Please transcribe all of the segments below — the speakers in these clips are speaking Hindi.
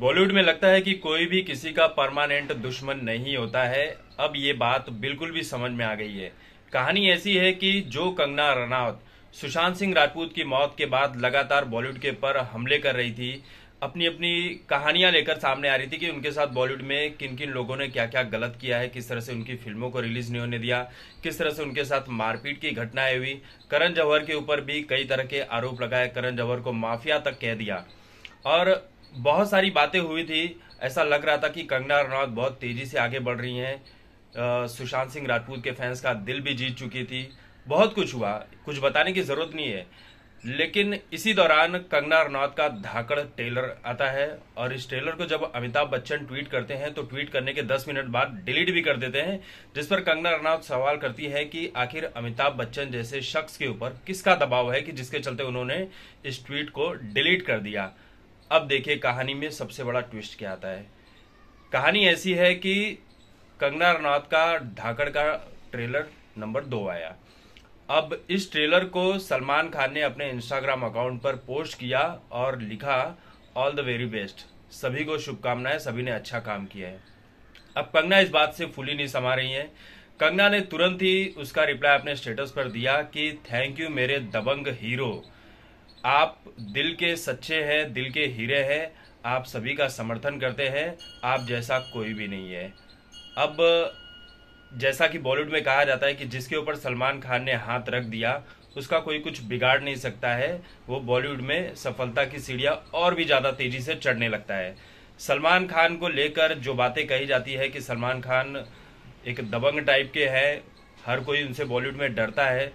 बॉलीवुड में लगता है कि कोई भी किसी का परमानेंट दुश्मन नहीं होता है अब ये बात बिल्कुल भी समझ में आ गई है कहानी ऐसी है कि जो कंगना रनावत सुशांत सिंह राजपूत की मौत के बाद लगातार बॉलीवुड के पर हमले कर रही थी अपनी अपनी कहानियां लेकर सामने आ रही थी कि उनके साथ बॉलीवुड में किन किन लोगों ने क्या क्या गलत किया है किस तरह से उनकी फिल्मों को रिलीज नहीं होने दिया किस तरह से उनके साथ मारपीट की घटनाएं हुई करण जौहर के ऊपर भी कई तरह के आरोप लगाए करण जौहर को माफिया तक कह दिया और बहुत सारी बातें हुई थी ऐसा लग रहा था कि कंगना रनौत बहुत तेजी से आगे बढ़ रही हैं सुशांत सिंह राजपूत के फैंस का दिल भी जीत चुकी थी बहुत कुछ हुआ कुछ बताने की जरूरत नहीं है लेकिन इसी दौरान कंगना रनौत का धाकड़ ट्रेलर आता है और इस ट्रेलर को जब अमिताभ बच्चन ट्वीट करते हैं तो ट्वीट करने के 10 मिनट बाद डिलीट भी कर देते हैं जिस पर कंगना रनौत सवाल करती है कि आखिर अमिताभ बच्चन जैसे शख्स के ऊपर किसका दबाव है कि जिसके चलते उन्होंने इस ट्वीट को डिलीट कर दिया अब देखिए कहानी में सबसे बड़ा ट्विस्ट क्या आता है कहानी ऐसी है कि कंगना रनौत का ढाकड़ का ट्रेलर नंबर दो आया अब इस ट्रेलर को सलमान खान ने अपने इंस्टाग्राम अकाउंट पर पोस्ट किया और लिखा ऑल द वेरी बेस्ट सभी को शुभकामनाएं सभी ने अच्छा काम किया है अब कंगना इस बात से फूली नहीं समा रही है कंगना ने तुरंत ही उसका रिप्लाई अपने स्टेटस पर दिया कि थैंक यू मेरे दबंग हीरो आप दिल के सच्चे हैं दिल के हीरे हैं आप सभी का समर्थन करते हैं आप जैसा कोई भी नहीं है अब जैसा कि बॉलीवुड में कहा जाता है कि जिसके ऊपर सलमान खान ने हाथ रख दिया उसका कोई कुछ बिगाड़ नहीं सकता है वो बॉलीवुड में सफलता की सीढ़ियाँ और भी ज़्यादा तेज़ी से चढ़ने लगता है सलमान खान को लेकर जो बातें कही जाती है कि सलमान खान एक दबंग टाइप के हैं हर कोई उनसे बॉलीवुड में डरता है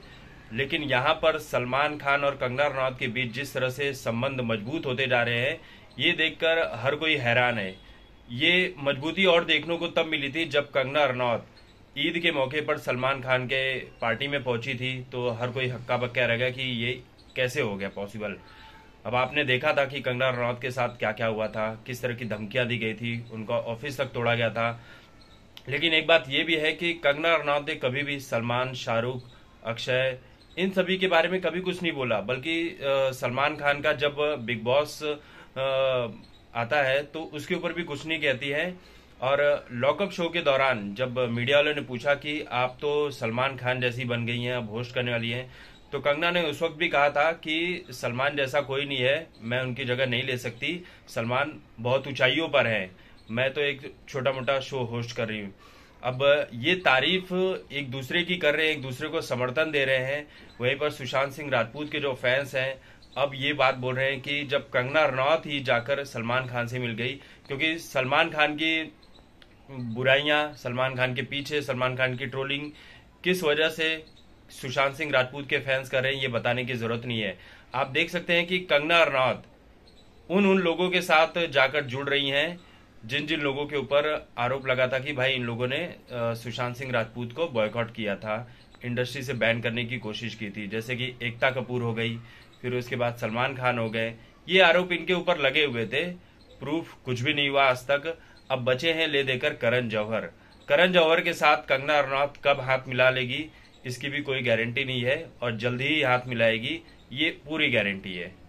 लेकिन यहाँ पर सलमान खान और कंगना रनौत के बीच जिस तरह से संबंध मजबूत होते जा रहे हैं ये देखकर हर कोई हैरान है ये मजबूती और देखने को तब मिली थी जब कंगना रनौत ईद के मौके पर सलमान खान के पार्टी में पहुंची थी तो हर कोई हक्का पक्का रह गया कि ये कैसे हो गया पॉसिबल अब आपने देखा था कि कंगना रनौत के साथ क्या क्या हुआ था किस तरह की धमकियां दी गई थी उनका ऑफिस तक तोड़ा गया था लेकिन एक बात ये भी है कि कंगना रनौत ने कभी भी सलमान शाहरुख अक्षय इन सभी के बारे में कभी कुछ नहीं बोला बल्कि सलमान खान का जब बिग बॉस आता है तो उसके ऊपर भी कुछ नहीं कहती है और लॉकअप शो के दौरान जब मीडिया वालों ने पूछा कि आप तो सलमान खान जैसी बन गई हैं अब होस्ट करने वाली हैं तो कंगना ने उस वक्त भी कहा था कि सलमान जैसा कोई नहीं है मैं उनकी जगह नहीं ले सकती सलमान बहुत ऊंचाइयों पर हैं मैं तो एक छोटा मोटा शो होस्ट कर रही हूँ अब ये तारीफ एक दूसरे की कर रहे हैं एक दूसरे को समर्थन दे रहे हैं वहीं पर सुशांत सिंह राजपूत के जो फैंस हैं अब ये बात बोल रहे हैं कि जब कंगना रनौत ही जाकर सलमान खान से मिल गई क्योंकि सलमान खान की बुराइयां सलमान खान के पीछे सलमान खान की ट्रोलिंग किस वजह से सुशांत सिंह राजपूत के फैंस कर रहे हैं ये बताने की जरूरत नहीं है आप देख सकते हैं कि कंगना रनौत उन उन लोगों के साथ जाकर जुड़ रही हैं जिन जिन लोगों के ऊपर आरोप लगा था कि भाई इन लोगों ने सुशांत सिंह राजपूत को बॉयकॉट किया था इंडस्ट्री से बैन करने की कोशिश की थी जैसे कि एकता कपूर हो गई फिर उसके बाद सलमान खान हो गए ये आरोप इनके ऊपर लगे हुए थे प्रूफ कुछ भी नहीं हुआ आज तक अब बचे हैं ले देकर करण जौहर करण जौहर के साथ कंगना रनौत कब हाथ मिला लेगी इसकी भी कोई गारंटी नहीं है और जल्द ही हाथ मिलाएगी ये पूरी गारंटी है